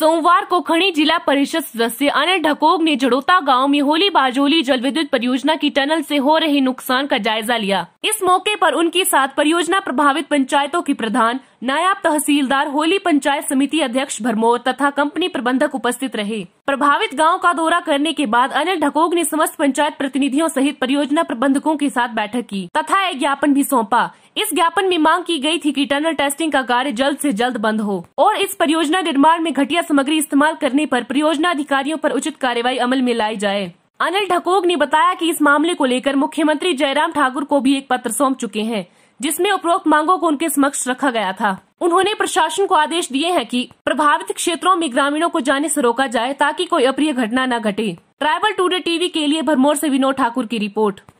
सोमवार को खड़ी जिला परिषद सदस्य अनिल ढकोग ने जड़ोता गांव में होली बाजोली जल विद्युत परियोजना की टनल से हो रहे नुकसान का जायजा लिया इस मौके पर उनके साथ परियोजना प्रभावित पंचायतों की प्रधान नायब तहसीलदार होली पंचायत समिति अध्यक्ष भरमोर तथा कंपनी प्रबंधक उपस्थित रहे प्रभावित गाँव का दौरा करने के बाद अनिल ढकोग ने समस्त पंचायत प्रतिनिधियों सहित परियोजना प्रबंधकों के साथ बैठक की तथा एक ज्ञापन भी सौंपा इस ज्ञापन में मांग की गई थी कि टनल टेस्टिंग का कार्य जल्द से जल्द बंद हो और इस परियोजना निर्माण में घटिया सामग्री इस्तेमाल करने पर परियोजना अधिकारियों पर उचित कार्यवाही अमल में लाई जाए अनिल ढकोग ने बताया कि इस मामले को लेकर मुख्यमंत्री जयराम ठाकुर को भी एक पत्र सौंप चुके हैं जिसमें उपरोक्त मांगों को उनके समक्ष रखा गया था उन्होंने प्रशासन को आदेश दिए हैं कि प्रभावित क्षेत्रों में ग्रामीणों को जाने से रोका जाए ताकि कोई अप्रिय घटना न घटे ट्राइबल टूडे टीवी के लिए भरमौर से विनोद ठाकुर की रिपोर्ट